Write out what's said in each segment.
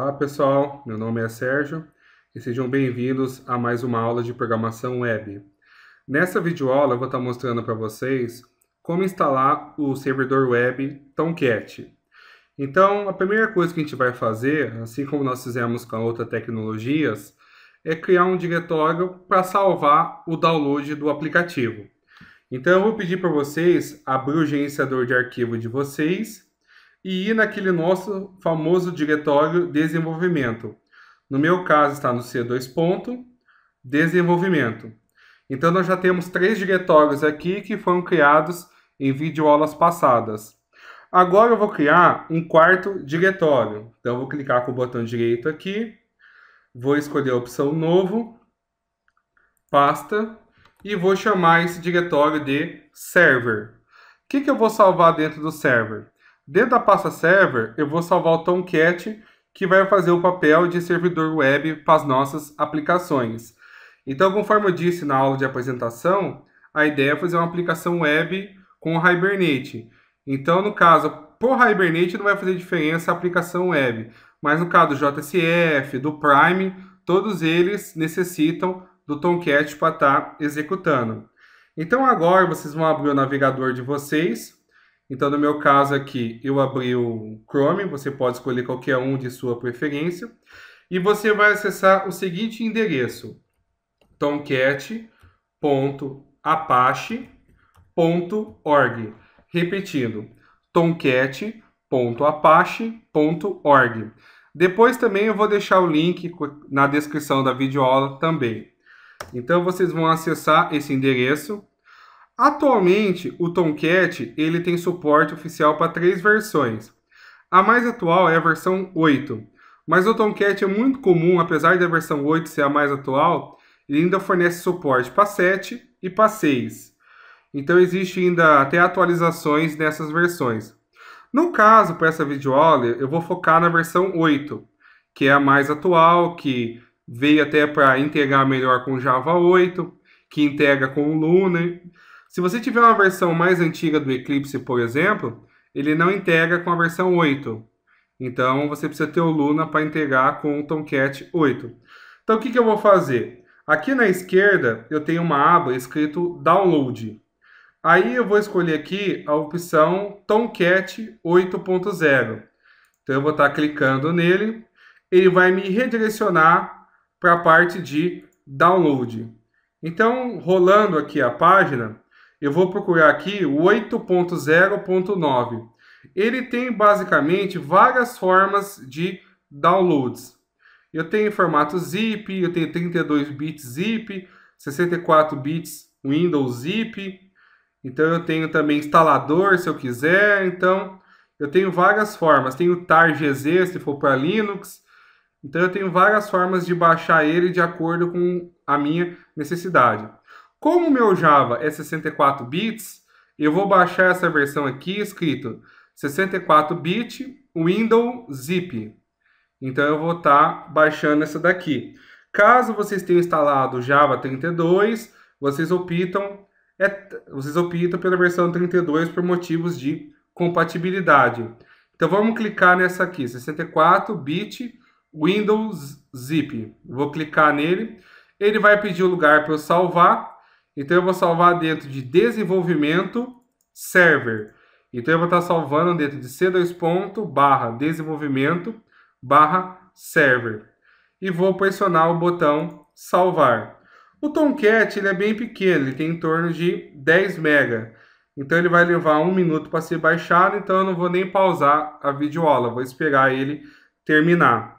Olá pessoal, meu nome é Sérgio e sejam bem-vindos a mais uma aula de programação web. Nessa videoaula eu vou estar mostrando para vocês como instalar o servidor web Tomcat. Então a primeira coisa que a gente vai fazer, assim como nós fizemos com outras tecnologias, é criar um diretório para salvar o download do aplicativo. Então eu vou pedir para vocês abrir o gerenciador de arquivo de vocês e ir naquele nosso famoso diretório desenvolvimento. No meu caso está no C2 ponto, desenvolvimento. Então nós já temos três diretórios aqui que foram criados em videoaulas passadas. Agora eu vou criar um quarto diretório. Então eu vou clicar com o botão direito aqui, vou escolher a opção novo, pasta, e vou chamar esse diretório de server. O que, que eu vou salvar dentro do server? Dentro da pasta server, eu vou salvar o Tomcat, que vai fazer o papel de servidor web para as nossas aplicações. Então, conforme eu disse na aula de apresentação, a ideia é fazer uma aplicação web com o Hibernate. Então, no caso, por Hibernate não vai fazer diferença a aplicação web, mas no caso do JSF, do Prime, todos eles necessitam do Tomcat para estar tá executando. Então agora vocês vão abrir o navegador de vocês, então, no meu caso aqui, eu abri o Chrome, você pode escolher qualquer um de sua preferência, e você vai acessar o seguinte endereço: tomcat.apache.org. Repetindo, tomcat.apache.org. Depois também eu vou deixar o link na descrição da videoaula também. Então vocês vão acessar esse endereço Atualmente, o Tomcat ele tem suporte oficial para três versões. A mais atual é a versão 8, mas o Tomcat é muito comum, apesar da versão 8 ser a mais atual, ele ainda fornece suporte para 7 e para 6. Então existe ainda até atualizações nessas versões. No caso, para essa videoaula, eu vou focar na versão 8, que é a mais atual, que veio até para integrar melhor com Java 8, que integra com o Luna. Se você tiver uma versão mais antiga do Eclipse, por exemplo, ele não integra com a versão 8. Então, você precisa ter o Luna para integrar com o Tomcat 8. Então, o que, que eu vou fazer? Aqui na esquerda, eu tenho uma aba escrito Download. Aí eu vou escolher aqui a opção Tomcat 8.0. Então, eu vou estar tá clicando nele. Ele vai me redirecionar para a parte de Download. Então, rolando aqui a página, eu vou procurar aqui o 8.0.9. Ele tem basicamente várias formas de downloads. Eu tenho formato zip, eu tenho 32 bits zip, 64 bits Windows zip. Então eu tenho também instalador, se eu quiser. Então eu tenho várias formas. Tenho targz, se for para Linux. Então eu tenho várias formas de baixar ele de acordo com a minha necessidade. Como o meu Java é 64 bits, eu vou baixar essa versão aqui escrito 64-bit Windows Zip. Então eu vou estar tá baixando essa daqui. Caso vocês tenham instalado Java 32, vocês optam, é, vocês optam pela versão 32 por motivos de compatibilidade. Então vamos clicar nessa aqui, 64-bit Windows Zip. Vou clicar nele. Ele vai pedir o lugar para eu salvar. Então eu vou salvar dentro de desenvolvimento server. Então eu vou estar salvando dentro de c2 ponto barra desenvolvimento barra server. E vou pressionar o botão salvar. O Tomcat ele é bem pequeno, ele tem em torno de 10 MB. Então ele vai levar um minuto para ser baixado, então eu não vou nem pausar a videoaula, vou esperar ele terminar.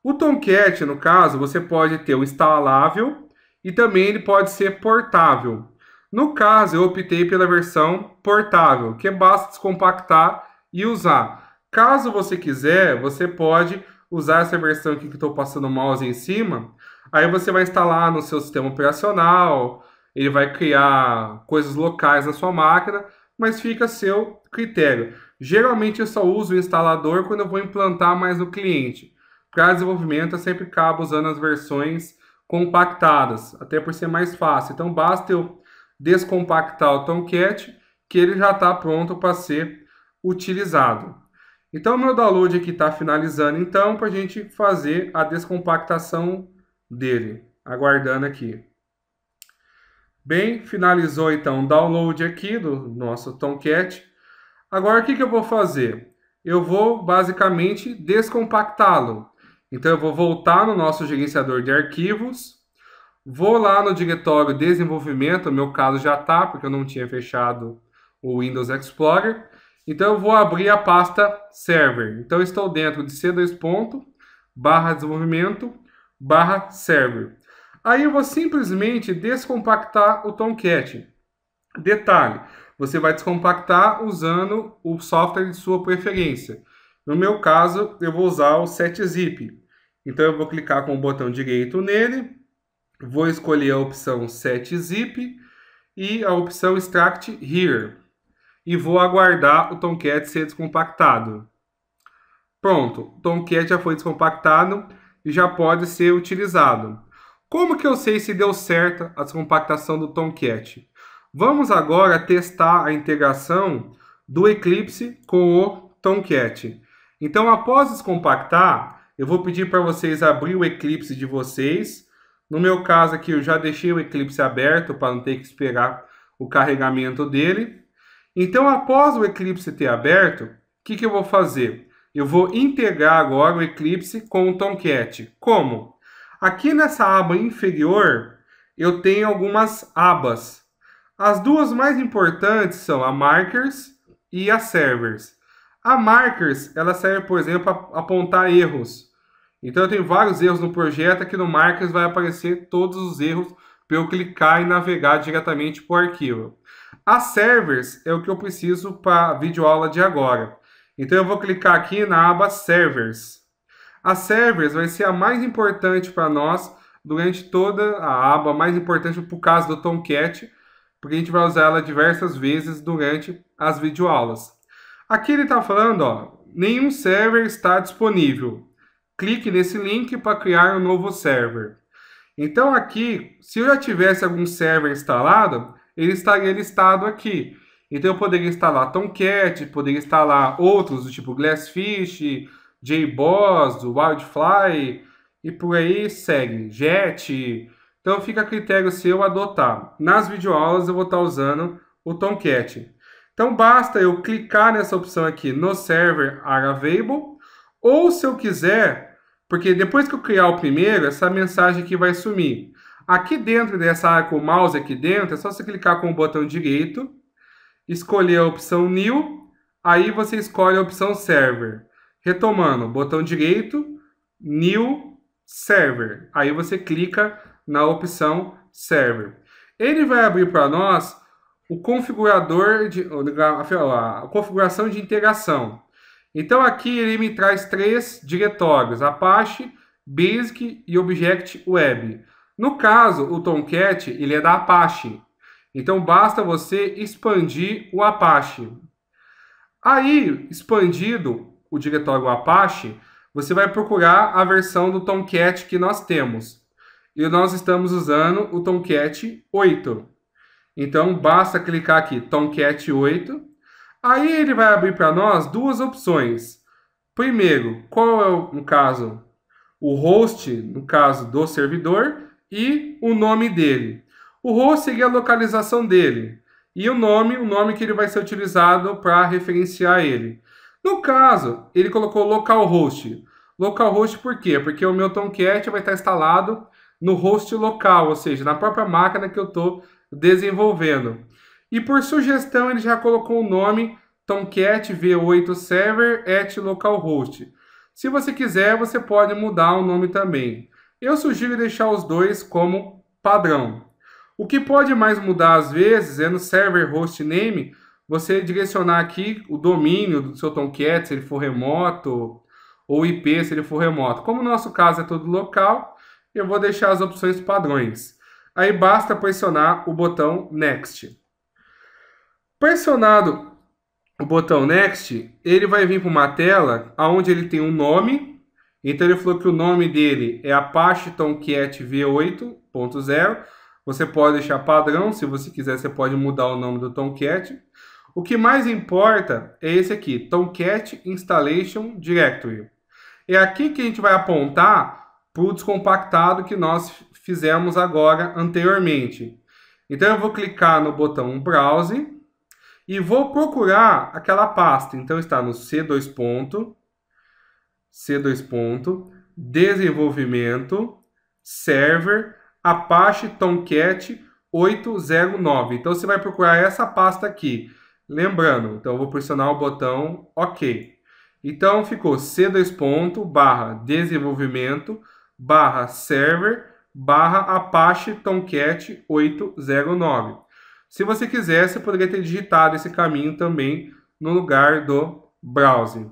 O Tomcat, no caso, você pode ter o instalável e também ele pode ser portável. No caso, eu optei pela versão portável, que é basta descompactar e usar. Caso você quiser, você pode usar essa versão aqui que estou passando o mouse em cima. Aí você vai instalar no seu sistema operacional, ele vai criar coisas locais na sua máquina, mas fica a seu critério. Geralmente eu só uso o instalador quando eu vou implantar mais no cliente. Para desenvolvimento, eu sempre acabo usando as versões compactadas, até por ser mais fácil. Então basta eu descompactar o Tomcat que ele já está pronto para ser utilizado. Então meu download aqui está finalizando então para a gente fazer a descompactação dele, aguardando aqui. Bem, finalizou então o download aqui do nosso Tomcat. Agora o que, que eu vou fazer? Eu vou basicamente descompactá-lo. Então eu vou voltar no nosso gerenciador de arquivos, vou lá no diretório desenvolvimento, no meu caso já está, porque eu não tinha fechado o Windows Explorer. Então eu vou abrir a pasta server. Então estou dentro de C2 ponto, barra desenvolvimento, barra server. Aí eu vou simplesmente descompactar o Tomcat. Detalhe, você vai descompactar usando o software de sua preferência. No meu caso, eu vou usar o set zip. Então eu vou clicar com o botão direito nele, vou escolher a opção set zip e a opção extract here e vou aguardar o Tomcat ser descompactado. Pronto, o Tomcat já foi descompactado e já pode ser utilizado. Como que eu sei se deu certo a descompactação do Tomcat? Vamos agora testar a integração do Eclipse com o Tomcat. Então, após descompactar, eu vou pedir para vocês abrir o Eclipse de vocês. No meu caso aqui, eu já deixei o Eclipse aberto para não ter que esperar o carregamento dele. Então, após o Eclipse ter aberto, o que, que eu vou fazer? Eu vou integrar agora o Eclipse com o Tomcat. Como? Aqui nessa aba inferior, eu tenho algumas abas. As duas mais importantes são a Markers e a Servers. A markers, ela serve, por exemplo, para apontar erros. Então eu tenho vários erros no projeto, aqui no markers vai aparecer todos os erros para eu clicar e navegar diretamente para o arquivo. A servers é o que eu preciso para a videoaula de agora. Então eu vou clicar aqui na aba servers. A servers vai ser a mais importante para nós durante toda a aba, mais importante para o caso do Tomcat, porque a gente vai usar ela diversas vezes durante as videoaulas. Aqui ele está falando, ó, nenhum server está disponível. Clique nesse link para criar um novo server. Então aqui, se eu já tivesse algum server instalado, ele estaria listado aqui. Então eu poderia instalar Tomcat, poderia instalar outros do tipo Glassfish, JBoss, Wildfly e por aí segue, Jet. Então fica a critério se eu adotar. Nas videoaulas eu vou estar tá usando o Tomcat. Então basta eu clicar nessa opção aqui no server are available, ou se eu quiser, porque depois que eu criar o primeiro, essa mensagem aqui vai sumir. Aqui dentro dessa área com o mouse aqui dentro, é só você clicar com o botão direito, escolher a opção new, aí você escolhe a opção server. Retomando, botão direito, new server. Aí você clica na opção server. Ele vai abrir para nós o configurador de a, configuração de integração. Então aqui ele me traz três diretórios: Apache, Basic e Object Web. No caso, o Tomcat ele é da Apache. Então basta você expandir o Apache. Aí, expandido o diretório Apache, você vai procurar a versão do Tomcat que nós temos. E nós estamos usando o Tomcat 8. Então basta clicar aqui Tomcat 8. Aí ele vai abrir para nós duas opções. Primeiro, qual é o no caso o host, no caso do servidor, e o nome dele. O host seria a localização dele e o nome, o nome que ele vai ser utilizado para referenciar ele. No caso, ele colocou localhost. Localhost por quê? Porque o meu Tomcat vai estar instalado no host local, ou seja, na própria máquina que eu estou desenvolvendo. E por sugestão, ele já colocou o nome Tomcat V8 Server at localhost. Se você quiser, você pode mudar o nome também. Eu sugiro deixar os dois como padrão. O que pode mais mudar às vezes é no server hostname, você direcionar aqui o domínio do seu Tomcat, se ele for remoto, ou IP, se ele for remoto. Como o nosso caso é todo local, eu vou deixar as opções padrões. Aí basta pressionar o botão Next. Pressionado o botão Next, ele vai vir para uma tela onde ele tem um nome. Então ele falou que o nome dele é Apache Tomcat V8.0. Você pode deixar padrão, se você quiser você pode mudar o nome do Tomcat. O que mais importa é esse aqui, Tomcat Installation Directory. É aqui que a gente vai apontar para o descompactado que nós fizemos agora anteriormente. Então eu vou clicar no botão Browse e vou procurar aquela pasta. Então está no C2 ponto, C2 ponto, desenvolvimento, server, Apache Tomcat 809. Então você vai procurar essa pasta aqui. Lembrando, então eu vou pressionar o botão OK. Então ficou C2 ponto barra desenvolvimento barra server barra Apache Tomcat 809. Se você quisesse, poderia ter digitado esse caminho também no lugar do browser.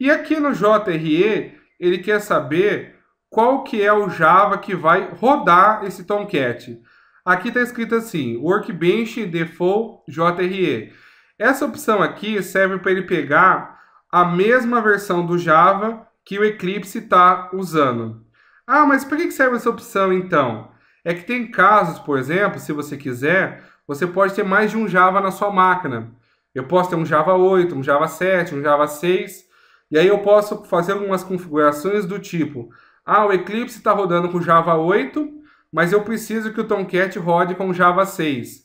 E aqui no JRE, ele quer saber qual que é o Java que vai rodar esse Tomcat. Aqui está escrito assim, Workbench Default JRE. Essa opção aqui serve para ele pegar a mesma versão do Java que o Eclipse está usando. Ah, mas para que serve essa opção então? É que tem casos, por exemplo, se você quiser, você pode ter mais de um Java na sua máquina. Eu posso ter um Java 8, um Java 7, um Java 6, e aí eu posso fazer algumas configurações do tipo: ah, o Eclipse está rodando com Java 8, mas eu preciso que o Tomcat rode com Java 6.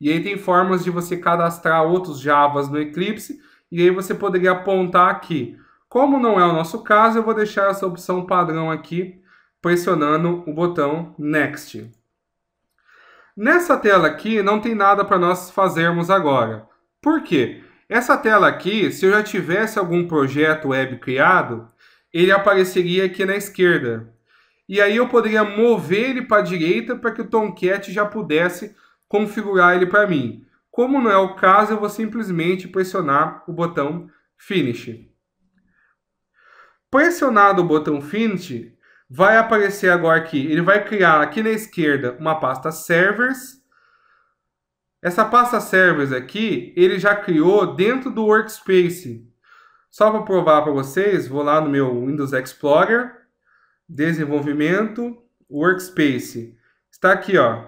E aí tem formas de você cadastrar outros Javas no Eclipse, e aí você poderia apontar aqui. Como não é o nosso caso, eu vou deixar essa opção padrão aqui pressionando o botão Next. Nessa tela aqui não tem nada para nós fazermos agora. Por quê? Essa tela aqui, se eu já tivesse algum projeto web criado, ele apareceria aqui na esquerda. E aí eu poderia mover ele para a direita para que o Tomcat já pudesse configurar ele para mim. Como não é o caso, eu vou simplesmente pressionar o botão Finish. Pressionado o botão Finish, vai aparecer agora aqui, ele vai criar aqui na esquerda uma pasta servers. Essa pasta servers aqui, ele já criou dentro do workspace. Só para provar para vocês, vou lá no meu Windows Explorer, desenvolvimento, workspace. Está aqui, ó.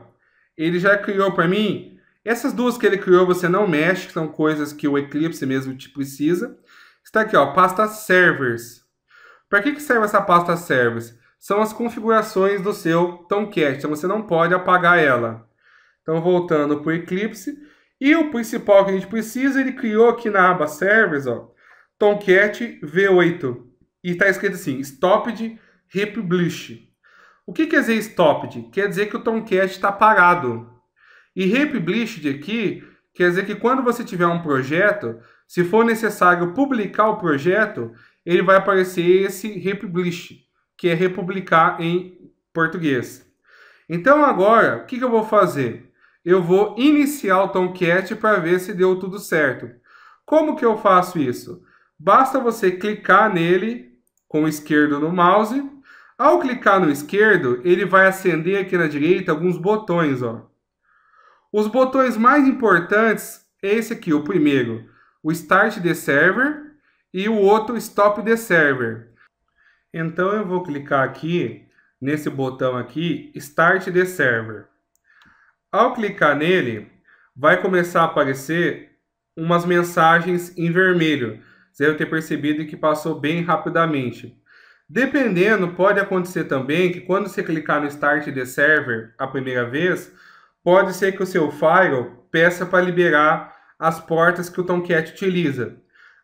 Ele já criou para mim essas duas que ele criou, você não mexe, que são coisas que o Eclipse mesmo te precisa. Está aqui, ó, pasta servers. Para que, que serve essa pasta servers? são as configurações do seu Tomcat. Então você não pode apagar ela. Então voltando para o Eclipse. E o principal que a gente precisa, ele criou aqui na aba Servers, ó, Tomcat V8. E está escrito assim, Stopped Republish. O que quer dizer Stopped? Quer dizer que o Tomcat está parado. E Republish de aqui quer dizer que quando você tiver um projeto, se for necessário publicar o projeto, ele vai aparecer esse Republish que é republicar em português. Então agora, o que, que eu vou fazer? Eu vou iniciar o Tomcat para ver se deu tudo certo. Como que eu faço isso? Basta você clicar nele com o esquerdo no mouse. Ao clicar no esquerdo, ele vai acender aqui na direita alguns botões. Ó. Os botões mais importantes é esse aqui, o primeiro, o Start the Server e o outro Stop the Server. Então eu vou clicar aqui nesse botão aqui, Start the Server. Ao clicar nele, vai começar a aparecer umas mensagens em vermelho. Você deve ter percebido que passou bem rapidamente. Dependendo, pode acontecer também que quando você clicar no Start the Server a primeira vez, pode ser que o seu firewall peça para liberar as portas que o Tomcat utiliza.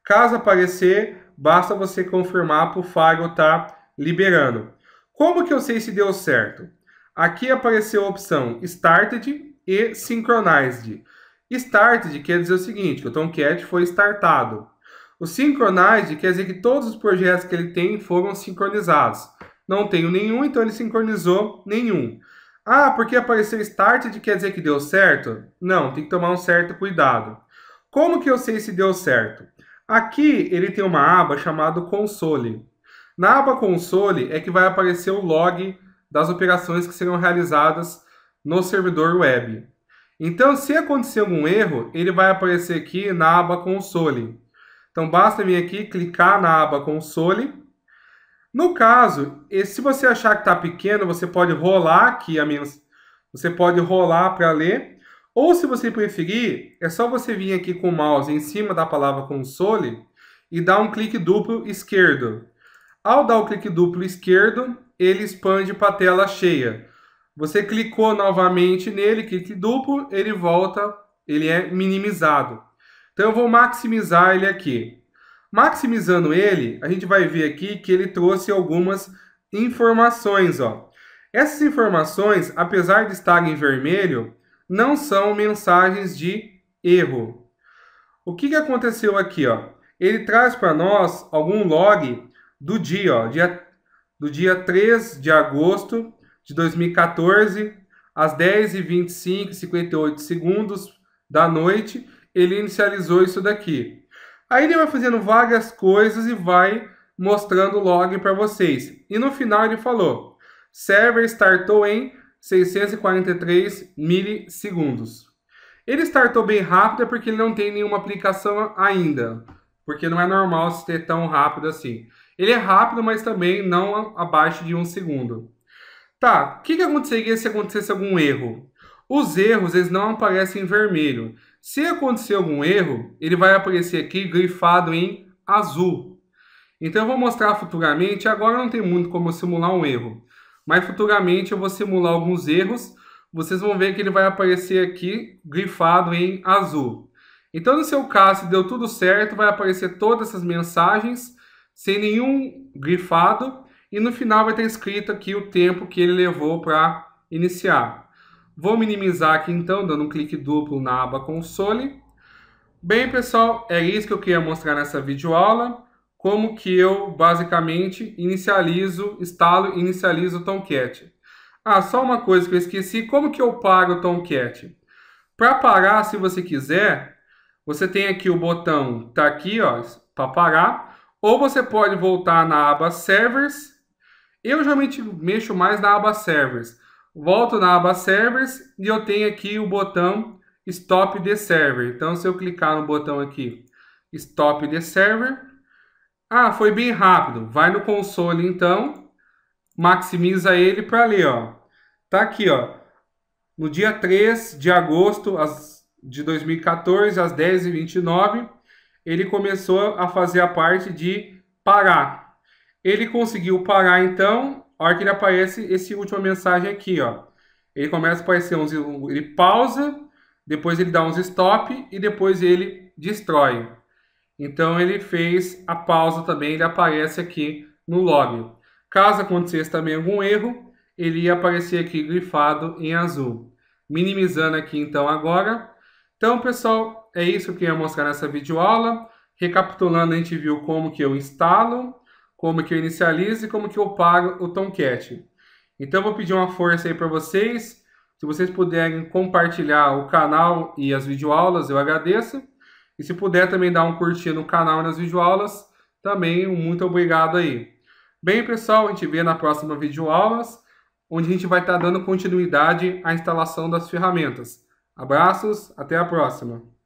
Caso aparecer, basta você confirmar para o Faro estar tá liberando. Como que eu sei se deu certo? Aqui apareceu a opção Started e Synchronized. Started quer dizer o seguinte, o Tomcat foi startado. O Synchronized quer dizer que todos os projetos que ele tem foram sincronizados. Não tenho nenhum, então ele sincronizou nenhum. Ah, porque apareceu Started quer dizer que deu certo? Não, tem que tomar um certo cuidado. Como que eu sei se deu certo? Aqui ele tem uma aba chamada console. Na aba console é que vai aparecer o log das operações que serão realizadas no servidor web. Então, se acontecer algum erro, ele vai aparecer aqui na aba console. Então, basta vir aqui, clicar na aba console. No caso, se você achar que está pequeno, você pode rolar aqui, a minha, você pode rolar para ler. Ou se você preferir, é só você vir aqui com o mouse em cima da palavra console e dar um clique duplo esquerdo. Ao dar o clique duplo esquerdo, ele expande para a tela cheia. Você clicou novamente nele, clique duplo, ele volta, ele é minimizado. Então eu vou maximizar ele aqui. Maximizando ele, a gente vai ver aqui que ele trouxe algumas informações. Ó. Essas informações, apesar de estarem em vermelho, não são mensagens de erro. O que, que aconteceu aqui? Ó? Ele traz para nós algum log do dia, ó, dia, do dia 3 de agosto de 2014, às 10h25 58 segundos da noite, ele inicializou isso daqui. Aí ele vai fazendo várias coisas e vai mostrando o log para vocês. E no final ele falou, server startou em 643 milissegundos. Ele startou bem rápido é porque ele não tem nenhuma aplicação ainda, porque não é normal ser tão rápido assim. Ele é rápido, mas também não abaixo de um segundo. Tá, o que, que aconteceria se acontecesse algum erro? Os erros eles não aparecem em vermelho. Se acontecer algum erro, ele vai aparecer aqui grifado em azul. Então eu vou mostrar futuramente, agora não tem muito como simular um erro. Mas futuramente eu vou simular alguns erros. Vocês vão ver que ele vai aparecer aqui grifado em azul. Então, no seu caso, se deu tudo certo, vai aparecer todas essas mensagens sem nenhum grifado. E no final vai estar escrito aqui o tempo que ele levou para iniciar. Vou minimizar aqui então, dando um clique duplo na aba console. Bem pessoal, é isso que eu queria mostrar nessa videoaula como que eu basicamente inicializo, instalo e inicializo o Tomcat. Ah, só uma coisa que eu esqueci, como que eu pago o Tomcat? Para parar, se você quiser, você tem aqui o botão, tá aqui, ó, para parar, ou você pode voltar na aba Servers. Eu geralmente mexo mais na aba Servers. Volto na aba Servers e eu tenho aqui o botão Stop the Server. Então, se eu clicar no botão aqui, Stop the Server, ah, foi bem rápido. Vai no console então, maximiza ele para ler, ó. Tá aqui, ó. No dia 3 de agosto de 2014, às 10h29, ele começou a fazer a parte de parar. Ele conseguiu parar então, a hora que ele aparece essa última mensagem aqui, ó. Ele começa a aparecer uns... Ele pausa, depois ele dá uns stop e depois ele destrói. Então ele fez a pausa também, ele aparece aqui no log. Caso acontecesse também algum erro, ele ia aparecer aqui grifado em azul. Minimizando aqui então agora. Então pessoal, é isso que eu ia mostrar nessa videoaula. Recapitulando, a gente viu como que eu instalo, como que eu inicializo e como que eu pago o Tomcat. Então vou pedir uma força aí para vocês. Se vocês puderem compartilhar o canal e as videoaulas, eu agradeço. E se puder também dar um curtir no canal e nas videoaulas, também um muito obrigado aí. Bem, pessoal, a gente vê na próxima videoaulas, onde a gente vai estar tá dando continuidade à instalação das ferramentas. Abraços, até a próxima!